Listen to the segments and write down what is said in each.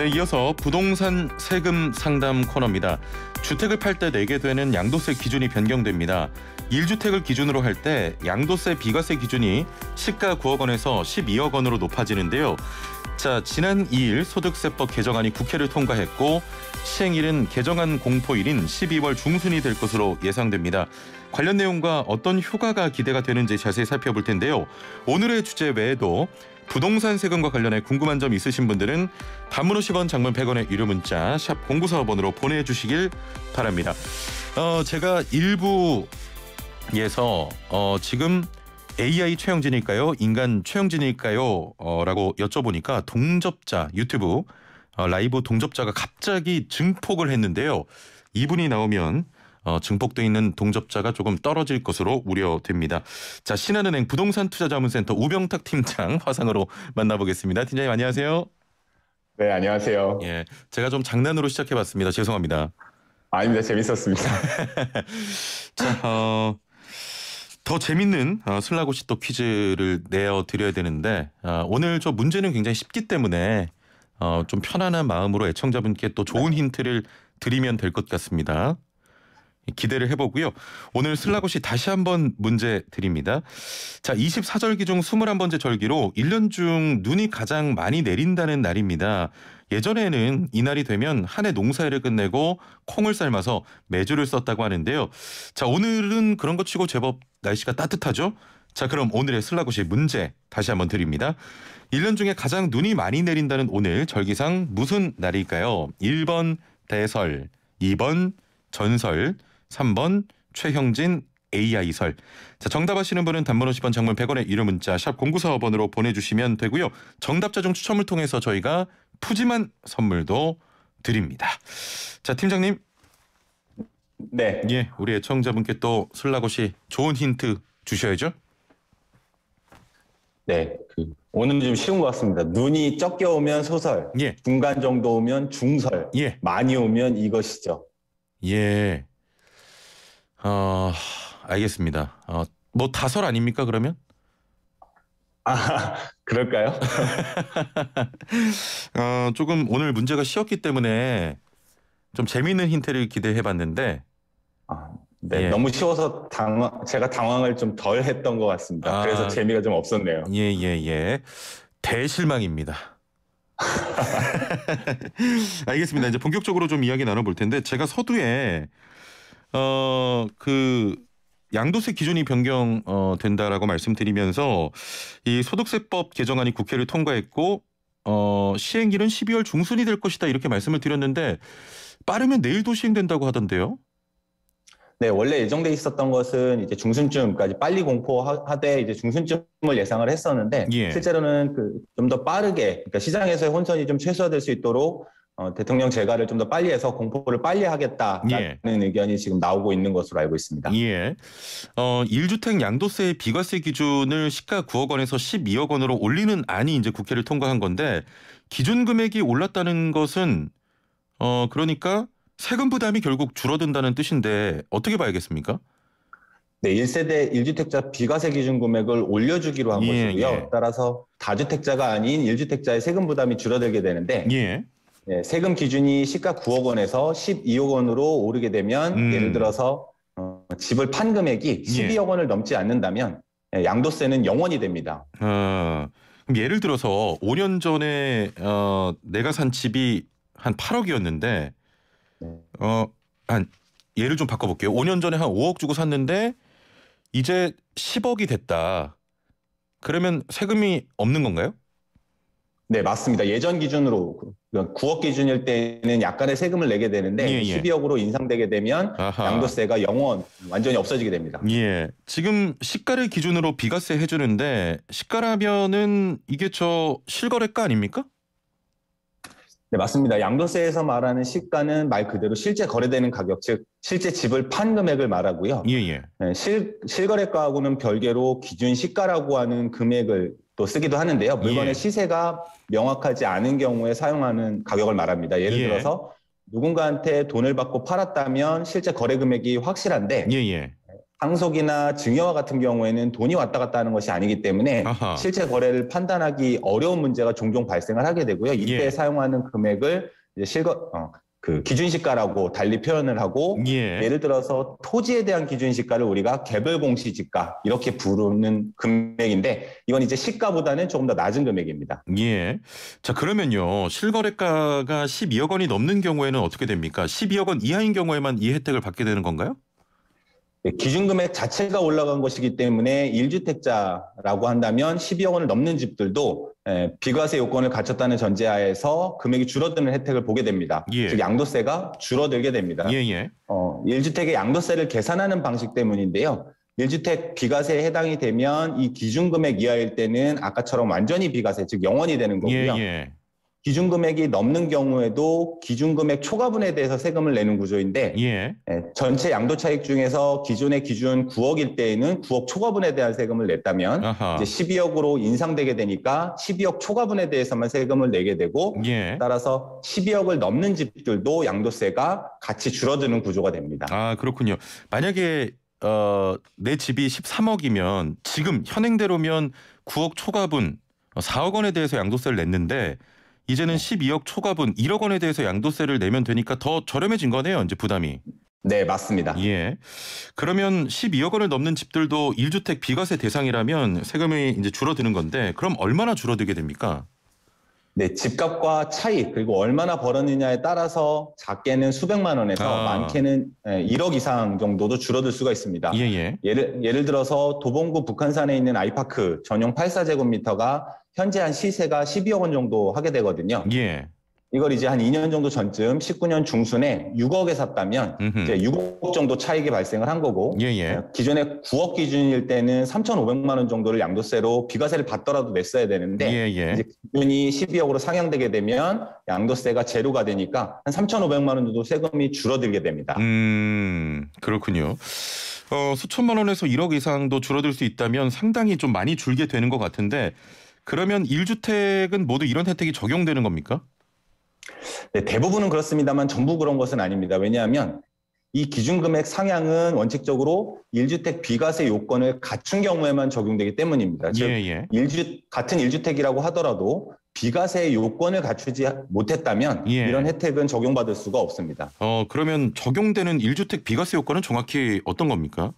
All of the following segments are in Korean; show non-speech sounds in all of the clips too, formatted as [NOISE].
네, 이어서 부동산 세금 상담 코너입니다. 주택을 팔 때 내게 되는 양도세 기준이 변경됩니다. 1주택을 기준으로 할 때 양도세 비과세 기준이 시가 9억 원에서 12억 원으로 높아지는데요. 자, 지난 2일 소득세법 개정안이 국회를 통과했고 시행일은 개정안 공포일인 12월 중순이 될 것으로 예상됩니다. 관련 내용과 어떤 효과가 기대가 되는지 자세히 살펴볼 텐데요. 오늘의 주제 외에도 부동산 세금과 관련해 궁금한 점 있으신 분들은 단문 50원, 장문 100원의 유료 문자 샵 0945번으로 보내주시길 바랍니다. 어, 제가 일부에서 어, 지금 AI 최영진일까요? 인간 최영진일까요? 어, 라고 여쭤보니까 동접자 유튜브 어, 라이브 동접자가 갑자기 증폭을 했는데요. 이분이 나오면 어, 증폭돼 있는 동접자가 조금 떨어질 것으로 우려됩니다. 자, 신한은행 부동산 투자 자문센터 우병탁 팀장 화상으로 만나보겠습니다. 팀장님 안녕하세요. 네, 안녕하세요. 예, 제가 좀 장난으로 시작해봤습니다. 죄송합니다. 아닙니다. 재밌었습니다. [LAUGHS] 자, 어, 더 재밌는 어, 슬라고시 또 퀴즈를 내어 드려야 되는데 어, 오늘 저 문제는 굉장히 쉽기 때문에 어, 좀 편안한 마음으로 애청자분께 또 좋은 네. 힌트를 드리면 될 것 같습니다. 기대를 해보고요. 오늘 슬라고시 다시 한번 문제 드립니다. 자, 24절기 중 21번째 절기로 1년 중 눈이 가장 많이 내린다는 날입니다. 예전에는 이날이 되면 한해 농사일을 끝내고 콩을 삶아서 매주를 썼다고 하는데요. 자, 오늘은 그런 것 치고 제법 날씨가 따뜻하죠? 자, 그럼 오늘의 슬라고시 문제 다시 한번 드립니다. 1년 중에 가장 눈이 많이 내린다는 오늘 절기상 무슨 날일까요? 1번 대설, 2번 전설, 3번 최형진 AI설. 자, 정답 아시는 분은 단문 50원 장문 100원의 유료 문자 샵 0945번으로 보내주시면 되고요. 정답자 중 추첨을 통해서 저희가 푸짐한 선물도 드립니다. 자, 팀장님. 네. 예, 우리 애청자분께 또술라고시 좋은 힌트 주셔야죠. 네. 그 오늘은 좀 쉬운 것 같습니다. 눈이 적게 오면 소설. 예. 중간 정도 오면 중설. 예. 많이 오면 이것이죠. 예. 어, 알겠습니다. 어, 뭐 다설 아닙니까 그러면? 아, 그럴까요? [LAUGHS] 어, 조금 오늘 문제가 쉬웠기 때문에 좀 재미있는 힌트를 기대해봤는데 아, 네, 예. 너무 쉬워서 당황, 제가 당황을 좀 덜 했던 것 같습니다. 아, 그래서 재미가 좀 없었네요. 예예예. 예, 예. 대실망입니다. [LAUGHS] [LAUGHS] 알겠습니다. 이제 본격적으로 좀 이야기 나눠볼 텐데 제가 서두에 어, 그 양도세 기준이 변경된다라고 어 말씀드리면서 이 소득세법 개정안이 국회를 통과했고 어, 시행일은 12월 중순이 될 것이다 이렇게 말씀을 드렸는데 빠르면 내일도 시행된다고 하던데요. 네, 원래 예정돼 있었던 것은 이제 중순쯤까지 빨리 공포하되 이제 중순쯤을 예상을 했었는데 예. 실제로는 그좀 더 빠르게 그러니까 시장에서의 혼선이 좀 최소화될 수 있도록 어, 대통령 재가를 좀 더 빨리 해서 공포를 빨리 하겠다는 예. 의견이 지금 나오고 있는 것으로 알고 있습니다. 예. 어, 1주택 양도세 비과세 기준을 시가 9억 원에서 12억 원으로 올리는 안이 이제 국회를 통과한 건데 기준 금액이 올랐다는 것은 어, 그러니까 세금 부담이 결국 줄어든다는 뜻인데 어떻게 봐야겠습니까? 네, 1세대 1주택자 비과세 기준 금액을 올려주기로 한 예, 것이고요. 예. 따라서 다주택자가 아닌 1주택자의 세금 부담이 줄어들게 되는데 예. 예, 세금 기준이 시가 9억 원에서 12억 원으로 오르게 되면 음. 예를 들어서 어, 집을 판 금액이 12억 예. 원을 넘지 않는다면 예, 양도세는 0원이 됩니다. 어, 그럼 예를 들어서 5년 전에 어, 내가 산 집이 한 8억이었는데 어, 한 예를 좀 바꿔볼게요. 5년 전에 한 5억 주고 샀는데 이제 10억이 됐다. 그러면 세금이 없는 건가요? 네, 맞습니다. 예전 기준으로 9억 그러니까 기준일 때는 약간의 세금을 내게 되는데 예, 예. 12억으로 인상되게 되면 아하. 양도세가 영원 완전히 없어지게 됩니다. 예. 지금 시가를 기준으로 비과세 해 주는데 시가라면은 이게 저 실거래가 아닙니까? 네, 맞습니다. 양도세에서 말하는 시가는 말 그대로 실제 거래되는 가격, 즉 실제 집을 판 금액을 말하고요. 예, 예. 네, 실 실거래가하고는 별개로 기준 시가라고 하는 금액을 또 쓰기도 하는데요. 물건의 예. 시세가 명확하지 않은 경우에 사용하는 가격을 말합니다. 예를 예. 들어서 누군가한테 돈을 받고 팔았다면 실제 거래 금액이 확실한데 예예. 예. 상속이나 증여와 같은 경우에는 돈이 왔다 갔다 하는 것이 아니기 때문에 아하. 실제 거래를 판단하기 어려운 문제가 종종 발생을 하게 되고요. 이때 예. 사용하는 금액을 이제 실거, 어, 그 기준시가라고 달리 표현을 하고 예. 를 들어서 토지에 대한 기준시가를 우리가 개별 공시지가 이렇게 부르는 금액인데 이건 이제 시가보다는 조금 더 낮은 금액입니다. 예. 자 그러면요 실거래가가 12억 원이 넘는 경우에는 어떻게 됩니까? 12억 원 이하인 경우에만 이 혜택을 받게 되는 건가요? 예, 기준금액 자체가 올라간 것이기 때문에 1주택자라고 한다면 12억 원을 넘는 집들도 예, 비과세 요건을 갖췄다는 전제하에서 금액이 줄어드는 혜택을 보게 됩니다. 예. 즉 양도세가 줄어들게 됩니다. 예예. 예. 어, 1주택의 양도세를 계산하는 방식 때문인데요. 1주택 비과세에 해당이 되면 이 기준금액 이하일 때는 아까처럼 완전히 비과세, 즉 영원이 되는 거고요. 예예. 기준 금액이 넘는 경우에도 기준 금액 초과분에 대해서 세금을 내는 구조인데 예. 예 전체 양도 차익 중에서 기존의 기준 9억일 때에는 9억 초과분에 대한 세금을 냈다면 이제 12억으로 인상되게 되니까 12억 초과분에 대해서만 세금을 내게 되고 예. 따라서 12억을 넘는 집들도 양도세가 같이 줄어드는 구조가 됩니다. 아 그렇군요. 만약에 어, 내 집이 13억이면 지금 현행대로면 9억 초과분 4억 어, 원에 대해서 양도세를 냈는데 이제는 12억 초과분 1억 원에 대해서 양도세를 내면 되니까 더 저렴해진 거네요. 이제 부담이. 네, 맞습니다. 예. 그러면 12억 원을 넘는 집들도 1주택 비과세 대상이라면 세금이 이제 줄어드는 건데 그럼 얼마나 줄어들게 됩니까? 네, 집값과 차이 그리고 얼마나 벌었느냐에 따라서 작게는 수백만 원에서 아. 많게는 1억 예, 이상 정도도 줄어들 수가 있습니다. 예, 예. 예를 예를 들어서 도봉구 북한산에 있는 아이파크 전용 84제곱미터가 현재 한 시세가 12억 원 정도 하게 되거든요. 예. 이걸 이제 한 2년 정도 전쯤 19년 중순에 6억에 샀다면 이제 6억 정도 차익이 발생을 한 거고 예예. 어, 기존에 9억 기준일 때는 3,500만 원 정도를 양도세로 비과세를 받더라도 냈어야 되는데 예예. 예. 이제 기준이 12억으로 상향되게 되면 양도세가 제로가 되니까 한 3,500만 원 정도 세금이 줄어들게 됩니다. 음 그렇군요. 어, 수천만 원에서 1억 이상도 줄어들 수 있다면 상당히 좀 많이 줄게 되는 것 같은데 그러면 1주택은 모두 이런 혜택이 적용되는 겁니까? 네, 대부분은 그렇습니다만 전부 그런 것은 아닙니다. 왜냐하면 이 기준금액 상향은 원칙적으로 1주택 비과세 요건을 갖춘 경우에만 적용되기 때문입니다. 즉, 예, 예. 1주, 같은 1주택이라고 하더라도 비과세 요건을 갖추지 못했다면 예. 이런 혜택은 적용받을 수가 없습니다. 어, 그러면 적용되는 1주택 비과세 요건은 정확히 어떤 겁니까?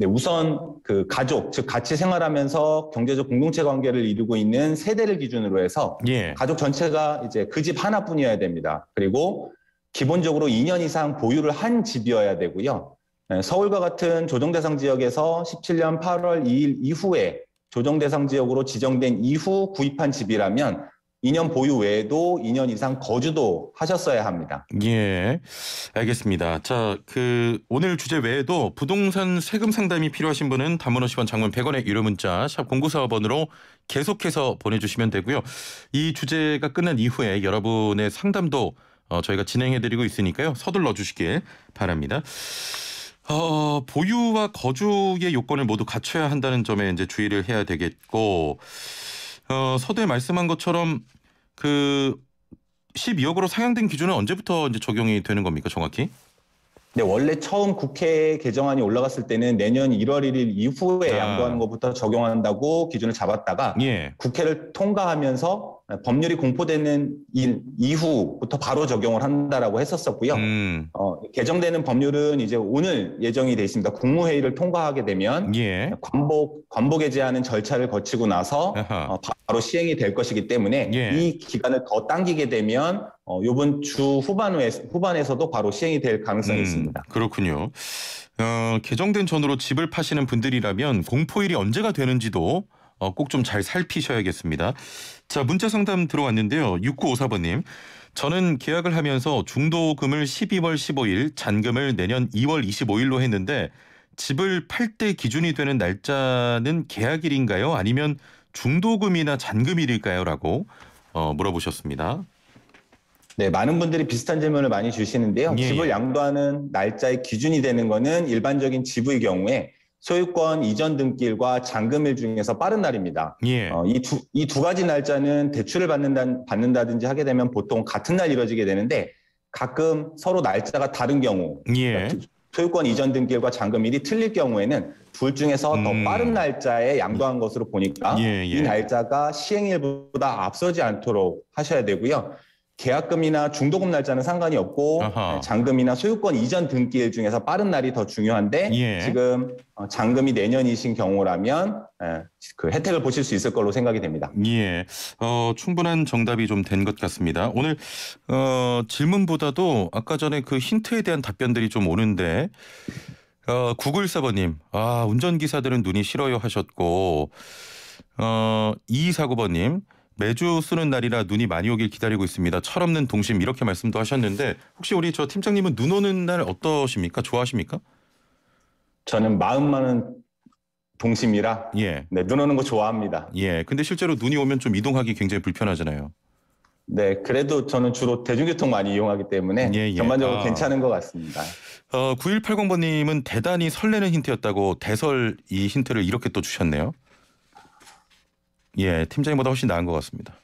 네, 우선 그 가족, 즉 같이 생활하면서 경제적 공동체 관계를 이루고 있는 세대를 기준으로 해서 예. 가족 전체가 이제 그 집 하나뿐이어야 됩니다. 그리고 기본적으로 2년 이상 보유를 한 집이어야 되고요. 네, 서울과 같은 조정 대상 지역에서 17년 8월 2일 이후에 조정 대상 지역으로 지정된 이후 구입한 집이라면 2년 보유 외에도 2년 이상 거주도 하셨어야 합니다. 예, 알겠습니다. 자, 그 오늘 주제 외에도 부동산 세금 상담이 필요하신 분은 단문 50원 장문 100원의 유료 문자 샵 0945번으로 계속해서 보내주시면 되고요. 이 주제가 끝난 이후에 여러분의 상담도 어, 저희가 진행해드리고 있으니까요. 서둘러 주시길 바랍니다. 어, 보유와 거주의 요건을 모두 갖춰야 한다는 점에 이제 주의를 해야 되겠고, 어, 서두에 말씀한 것처럼 그 12억으로 상향된 기준은 언제부터 이제 적용이 되는 겁니까 정확히? 네, 원래 처음 국회 개정안이 올라갔을 때는 내년 1월 1일 이후에 아. 양도하는 것부터 적용한다고 기준을 잡았다가 예. 국회를 통과하면서 법률이 공포되는 일 이후부터 바로 적용을 한다라고 했었었고요. 음. 어, 개정되는 법률은 이제 오늘 예정이 돼 있습니다. 국무회의를 통과하게 되면 예. 관복 관복 해제하는 절차를 거치고 나서 어, 바로 시행이 될 것이기 때문에 예. 이 기간을 더 당기게 되면 어, 요번 주 후반에, 후반에서도 바로 시행이 될 가능성이 음, 있습니다. 그렇군요. 어, 개정된 전으로 집을 파시는 분들이라면 공포일이 언제가 되는지도 어, 꼭 좀 잘 살피셔야겠습니다. 자, 문자 상담 들어왔는데요. 6954번님. 저는 계약을 하면서 중도금을 12월 15일, 잔금을 내년 2월 25일로 했는데 집을 팔 때 기준이 되는 날짜는 계약일인가요? 아니면 중도금이나 잔금일일까요? 라고 어, 물어보셨습니다. 네, 많은 분들이 비슷한 질문을 많이 주시는데요. 예, 집을 예. 양도하는 날짜의 기준이 되는 거는 일반적인 집의 경우에 소유권 이전 등길과 잔금일 중에서 빠른 날입니다. 예. 어, 이, 두, 이 두 가지 날짜는 대출을 받는다, 받는다든지 하게 되면 보통 같은 날 이루어지게 되는데 가끔 서로 날짜가 다른 경우 예. 그러니까 소유권 이전 등길과 잔금일이 틀릴 경우에는 둘 중에서 음. 더 빠른 날짜에 양도한 것으로 보니까 예, 예. 이 날짜가 시행일보다 앞서지 않도록 하셔야 되고요. 계약금이나 중도금 날짜는 상관이 없고 아하. 잔금이나 소유권 이전 등기일 중에서 빠른 날이 더 중요한데 예. 지금 어, 잔금이 내년이신 경우라면 예, 그 혜택을 보실 수 있을 걸로 생각이 됩니다. 예, 어, 충분한 정답이 좀 된 것 같습니다. 오늘 어, 질문보다도 아까 전에 그 힌트에 대한 답변들이 좀 오는데 어, 9914번님, 아 운전기사들은 눈이 싫어요 하셨고 어, 2249번님. 매주 쓰는 날이라 눈이 많이 오길 기다리고 있습니다. 철없는 동심 이렇게 말씀도 하셨는데 혹시 우리 저 팀장님은 눈 오는 날 어떠십니까? 좋아하십니까? 저는 마음만은 동심이라 예. 네, 눈 오는 거 좋아합니다. 예. 근데 실제로 눈이 오면 좀 이동하기 굉장히 불편하잖아요. 네, 그래도 저는 주로 대중교통 많이 이용하기 때문에 예, 예. 전반적으로 아. 괜찮은 것 같습니다. 어, 9180번님은 대단히 설레는 힌트였다고 대설 이 힌트를 이렇게 또 주셨네요. 예, 팀장님보다 훨씬 나은 것 같습니다.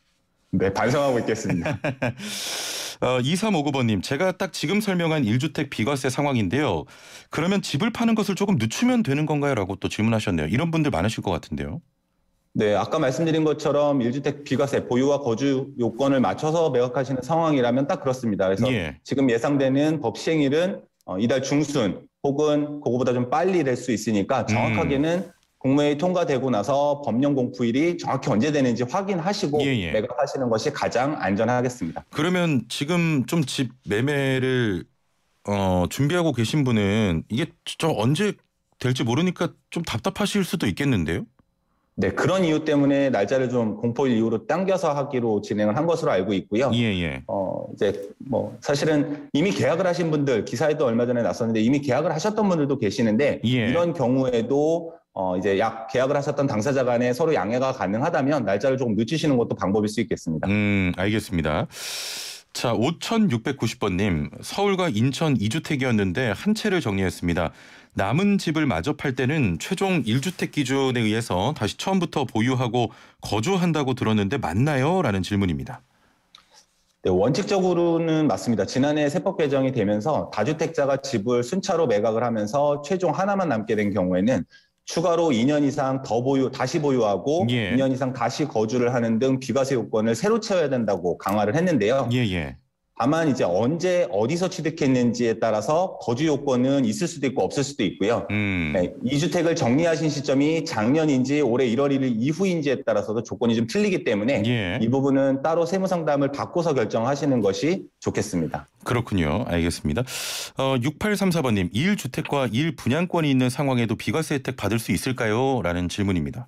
네, 반성하고 있겠습니다. [LAUGHS] 어, 2359번님, 제가 딱 지금 설명한 1주택 비과세 상황인데요. 그러면 집을 파는 것을 조금 늦추면 되는 건가요? 라고 또 질문하셨네요. 이런 분들 많으실 것 같은데요. 네, 아까 말씀드린 것처럼 1주택 비과세 보유와 거주 요건을 맞춰서 매각하시는 상황이라면 딱 그렇습니다. 그래서 예. 지금 예상되는 법 시행일은 어, 이달 중순 혹은 그거보다 좀 빨리 될 수 있으니까 정확하게는 음. 공매이 통과되고 나서 법령 공포일이 정확히 언제 되는지 확인하시고 예, 예. 매각하시는 것이 가장 안전하겠습니다. 그러면 지금 좀 집 매매를 어, 준비하고 계신 분은 이게 저 언제 될지 모르니까 좀 답답하실 수도 있겠는데요? 네, 그런 이유 때문에 날짜를 좀 공포일 이후로 당겨서 하기로 진행을 한 것으로 알고 있고요. 예, 예. 어, 이제 뭐 사실은 이미 계약을 하신 분들 기사에도 얼마 전에 났었는데 이미 계약을 하셨던 분들도 계시는데 예. 이런 경우에도 어, 이제 약 계약을 하셨던 당사자 간에 서로 양해가 가능하다면 날짜를 조금 늦추시는 것도 방법일 수 있겠습니다. 음, 알겠습니다. 자, 5690번님. 서울과 인천 2주택이었는데 한 채를 정리했습니다. 남은 집을 마저 팔 때는 최종 1주택 기준에 의해서 다시 처음부터 보유하고 거주한다고 들었는데 맞나요? 라는 질문입니다. 네, 원칙적으로는 맞습니다. 지난해 세법 개정이 되면서 다주택자가 집을 순차로 매각을 하면서 최종 하나만 남게 된 경우에는 추가로 2년 이상 더 보유 다시 보유하고 예. 2년 이상 다시 거주를 하는 등 비과세 요건을 새로 채워야 된다고 강화를 했는데요. 예예. 예. 다만 이제 언제 어디서 취득했는지에 따라서 거주 요건은 있을 수도 있고 없을 수도 있고요. 음. 네, 이 주택을 정리하신 시점이 작년인지 올해 1월 1일 이후인지에 따라서도 조건이 좀 틀리기 때문에 예. 이 부분은 따로 세무 상담을 받고서 결정하시는 것이 좋겠습니다. 그렇군요. 알겠습니다. 어, 6834번님, 1 주택과 1 분양권이 있는 상황에도 비과세 혜택 받을 수 있을까요? 라는 질문입니다.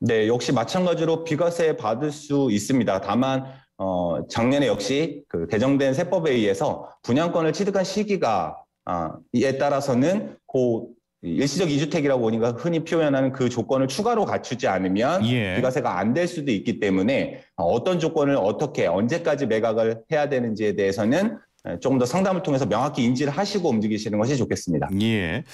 네, 역시 마찬가지로 비과세 받을 수 있습니다. 다만 어, 작년에 역시 그 개정된 세법에 의해서 분양권을 취득한 시기가 아, 이에 따라서는 고 일시적 이주택이라고 보니까 흔히 표현하는 그 조건을 추가로 갖추지 않으면 예. 비과세가 안 될 수도 있기 때문에 어떤 조건을 어떻게 언제까지 매각을 해야 되는지에 대해서는 예, 조금 더 상담을 통해서 명확히 인지를 하시고 움직이시는 것이 좋겠습니다. 예.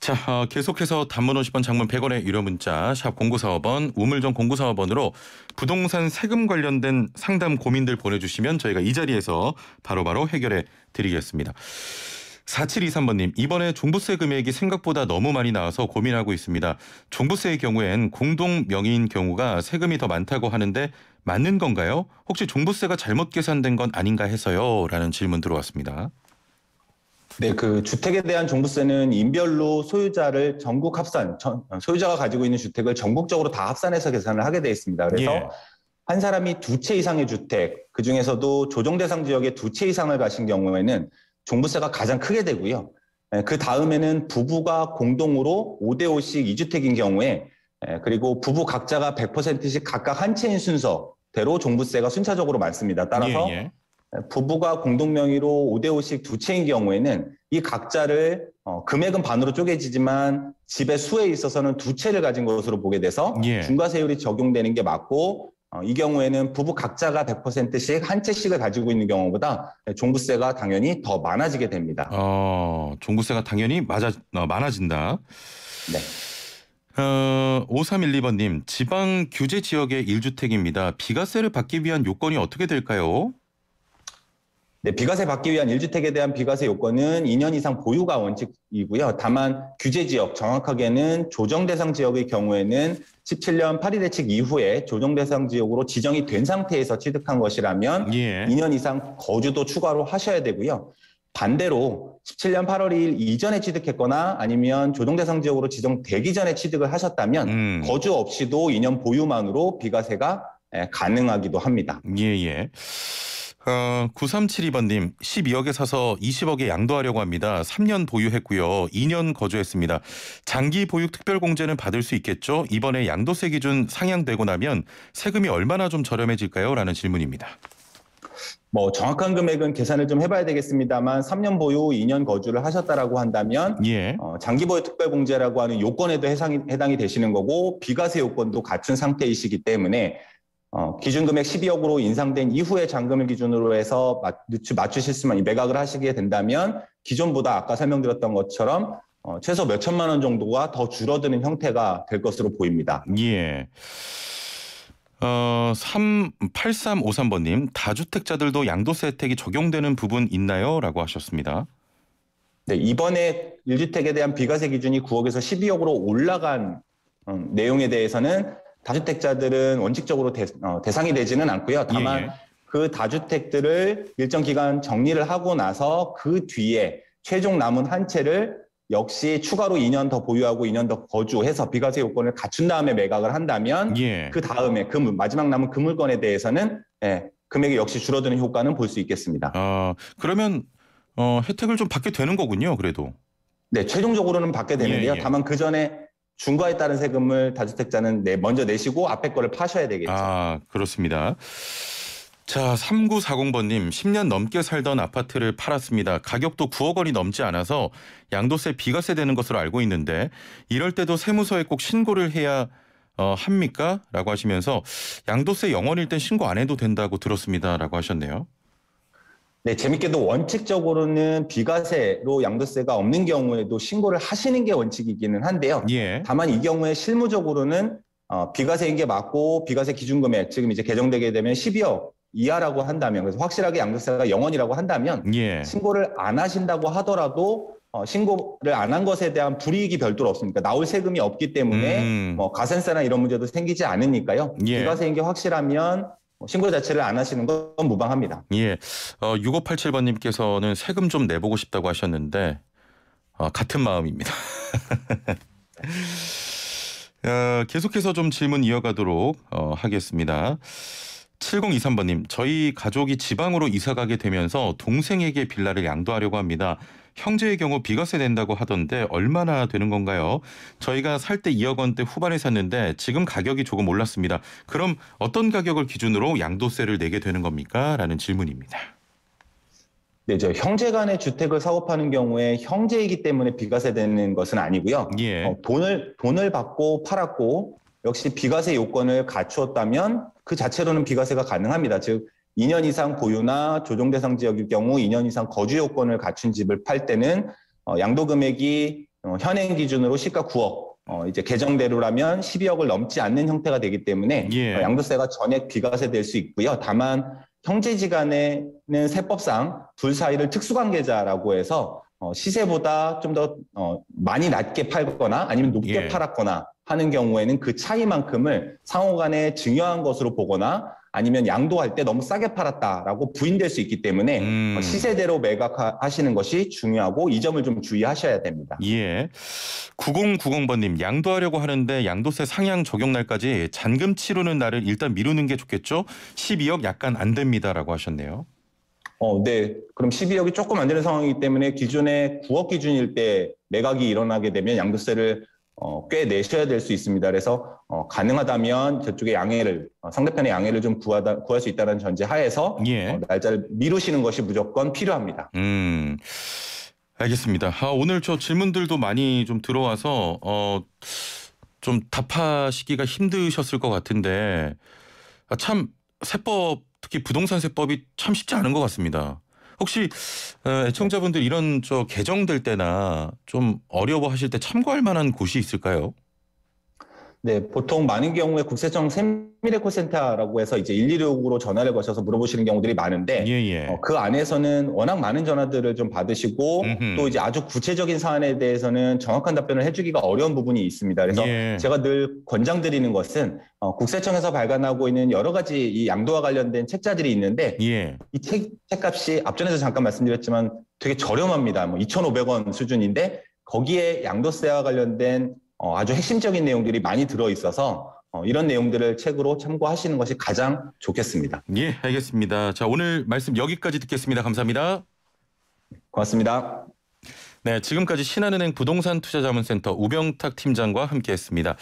자, 어, 계속해서 단문 50원, 장문 100원의 유료 문자 샵 0945번, 우물정 0945번으로 부동산 세금 관련된 상담 고민들 보내주시면 저희가 이 자리에서 바로 바로 해결해 드리겠습니다. 4723번님, 이번에 종부세 금액이 생각보다 너무 많이 나와서 고민하고 있습니다. 종부세의 경우엔 공동 명의인 경우가 세금이 더 많다고 하는데 맞는 건가요? 혹시 종부세가 잘못 계산된 건 아닌가 해서요. 라는 질문 들어왔습니다. 네, 그 주택에 대한 종부세는 인별로 소유자를 전국 합산, 소유자가 가지고 있는 주택을 전국적으로 다 합산해서 계산을 하게 되어 있습니다. 그래서 예. 한 사람이 두 채 이상의 주택, 그 중에서도 조정 대상 지역에 두 채 이상을 가신 경우에는 종부세가 가장 크게 되고요. 그 다음에는 부부가 공동으로 5대 5씩 2주택인 경우에 예, 그리고 부부 각자가 100%씩 각각 한 채인 순서대로 종부세가 순차적으로 많습니다. 따라서 예, 예. 예 부부가 공동 명의로 5대 5씩 두 채인 경우에는 이 각자를 어, 금액은 반으로 쪼개지지만 집의 수에 있어서는 두 채를 가진 것으로 보게 돼서 예. 중과세율이 적용되는 게 맞고 어, 이 경우에는 부부 각자가 100%씩 한 채씩을 가지고 있는 경우보다 종부세가 당연히 더 많아지게 됩니다. 어, 종부세가 당연히 맞아, 어, 많아진다. 네. 어, 5312번님, 지방 규제 지역의 1주택입니다. 비과세를 받기 위한 요건이 어떻게 될까요? 네, 비과세 받기 위한 1주택에 대한 비과세 요건은 2년 이상 보유가 원칙이고요. 다만 규제 지역, 정확하게는 조정 대상 지역의 경우에는 17년 8일 대책 이후에 조정 대상 지역으로 지정이 된 상태에서 취득한 것이라면 예. 2년 이상 거주도 추가로 하셔야 되고요. 반대로 17년 8월 2일 이전에 취득했거나 아니면 조정 대상 지역으로 지정되기 전에 취득을 하셨다면 음. 거주 없이도 2년 보유만으로 비과세가 예, 가능하기도 합니다. 예, 예. 어, 9372번님, 12억에 사서 20억에 양도하려고 합니다. 3년 보유했고요. 2년 거주했습니다. 장기 보육 특별공제는 받을 수 있겠죠? 이번에 양도세 기준 상향되고 나면 세금이 얼마나 좀 저렴해질까요? 라는 질문입니다. 뭐 정확한 금액은 계산을 좀 해봐야 되겠습니다만 3년 보유 2년 거주를 하셨다라고 한다면 예. 어, 장기 보유 특별공제라고 하는 요건에도 해상이, 해당이 되시는 거고 비과세 요건도 갖춘 상태이시기 때문에 어, 기준금액 12억으로 인상된 이후에 잔금을 기준으로 해서 맞추, 맞추실 수만 매각을 하시게 된다면 기존보다 아까 설명드렸던 것처럼 어, 최소 몇 천만 원 정도가 더 줄어드는 형태가 될 것으로 보입니다. 예. 어, 3, 8353번님, 다주택자들도 양도세 혜택이 적용되는 부분 있나요? 라고 하셨습니다. 네, 이번에 1주택에 대한 비과세 기준이 9억에서 12억으로 올라간 음, 내용에 대해서는 다주택자들은 원칙적으로 대, 어, 상이 되지는 않고요. 예, 다만 예. 그 다주택들을 일정 기간 정리를 하고 나서 그 뒤에 최종 남은 한 채를 역시 추가로 2년 더 보유하고 2년 더 거주해서 비과세 요건을 갖춘 다음에 매각을 한다면 예. 그 다음에 그 마지막 남은 그 물건에 대해서는 예, 금액이 역시 줄어드는 효과는 볼 수 있겠습니다. 아, 그러면 어, 혜택을 좀 받게 되는 거군요, 그래도. 네, 최종적으로는 받게 되는데요. 예, 예. 다만 그 전에 중과에 따른 세금을 다주택자는 네, 먼저 내시고 앞에 거를 파셔야 되겠죠. 아, 그렇습니다. 자, 3940번님, 10년 넘게 살던 아파트를 팔았습니다. 가격도 9억 원이 넘지 않아서 양도세 비과세 되는 것으로 알고 있는데 이럴 때도 세무서에 꼭 신고를 해야 어, 합니까? 라고 하시면서 양도세 영원일땐 신고 안 해도 된다고 들었습니다. 라고 하셨네요. 네, 재밌게도 원칙적으로는 비과세로 양도세가 없는 경우에도 신고를 하시는 게 원칙이기는 한데요. 예. 다만 이 경우에 실무적으로는 어, 비과세인 게 맞고 비과세 기준금액 지금 이제 개정되게 되면 12억 이하라고 한다면 그래서 확실하게 양도세가 0원이라고 한다면 예. 신고를 안 하신다고 하더라도 어, 신고를 안 한 것에 대한 불이익이 별도로 없으니까 나올 세금이 없기 때문에 음. 뭐 가산세나 이런 문제도 생기지 않으니까요. 예. 비과세인 게 확실하면 뭐 신고 자체를 안 하시는 건 무방합니다. 예. 어, 6587번님께서는 세금 좀 내보고 싶다고 하셨는데 어, 같은 마음입니다. [LAUGHS] 어, 계속해서 좀 질문 이어가도록 어, 하겠습니다. 7023번님, 저희 가족이 지방으로 이사 가게 되면서 동생에게 빌라를 양도하려고 합니다. 형제의 경우 비과세 된다고 하던데 얼마나 되는 건가요? 저희가 살 때 2억 원대 후반에 샀는데 지금 가격이 조금 올랐습니다. 그럼 어떤 가격을 기준으로 양도세를 내게 되는 겁니까? 라는 질문입니다. 네, 저 형제 간의 주택을 사고 파는 경우에 형제이기 때문에 비과세 되는 것은 아니고요. 예. 어, 돈을 돈을 받고 팔았고 역시 비과세 요건을 갖추었다면 그 자체로는 비과세가 가능합니다. 즉 2년 이상 보유나 조정 대상 지역일 경우 2년 이상 거주 요건을 갖춘 집을 팔 때는 어, 양도 금액이 어, 현행 기준으로 시가 9억, 어, 이제 개정대로라면 12억을 넘지 않는 형태가 되기 때문에 어, 예. 양도세가 전액 비과세 될 수 있고요. 다만 형제지간에는 세법상 둘 사이를 특수관계자라고 해서 어, 시세보다 좀더 어, 많이 낮게 팔거나 아니면 높게 예. 팔았거나 하는 경우에는 그 차이만큼을 상호 간에 중요한 것으로 보거나 아니면 양도할 때 너무 싸게 팔았다라고 부인될 수 있기 때문에 음. 어, 시세대로 매각하시는 것이 중요하고 이 점을 좀 주의하셔야 됩니다. 예. 9090번님 양도하려고 하는데 양도세 상향 적용 날까지 잔금 치르는 날을 일단 미루는 게 좋겠죠? 12억 약간 안 됩니다라고 하셨네요. 어, 네. 그럼 12억이 조금 안 되는 상황이기 때문에 기존에 9억 기준일 때 매각이 일어나게 되면 양도세를 어, 꽤 내셔야 될 수 있습니다. 그래서 어, 가능하다면 저쪽의 양해를 어, 상대편의 양해를 좀 구하다, 구할 수 있다는 전제 하에서 어, 예. 어, 날짜를 미루시는 것이 무조건 필요합니다. 음. 알겠습니다. 아, 오늘 저 질문들도 많이 좀 들어와서 어, 좀 답하시기가 힘드셨을 것 같은데 아, 참 세법 특히 부동산세법이 참 쉽지 않은 것 같습니다. 혹시 어, 애청자분들 이런 저 개정될 때나 좀 어려워하실 때 참고할 만한 곳이 있을까요? 네, 보통 많은 경우에 국세청 세미레코센터라고 해서 이제 116으로 전화를 거셔서 물어보시는 경우들이 많은데 예, 예. 어, 그 안에서는 워낙 많은 전화들을 좀 받으시고 음흠. 또 이제 아주 구체적인 사안에 대해서는 정확한 답변을 해주기가 어려운 부분이 있습니다. 그래서 예. 제가 늘 권장드리는 것은 어, 국세청에서 발간하고 있는 여러 가지 이 양도와 관련된 책자들이 있는데 예. 이 책, 책값이 앞전에서 잠깐 말씀드렸지만 되게 저렴합니다. 뭐 2,500원 수준인데 거기에 양도세와 관련된 어, 아주 핵심적인 내용들이 많이 들어 있어서 어, 이런 내용들을 책으로 참고하시는 것이 가장 좋겠습니다. 예, 알겠습니다. 자, 오늘 말씀 여기까지 듣겠습니다. 감사합니다. 고맙습니다. 네, 지금까지 신한은행 부동산 투자자문센터 우병탁 팀장과 함께했습니다.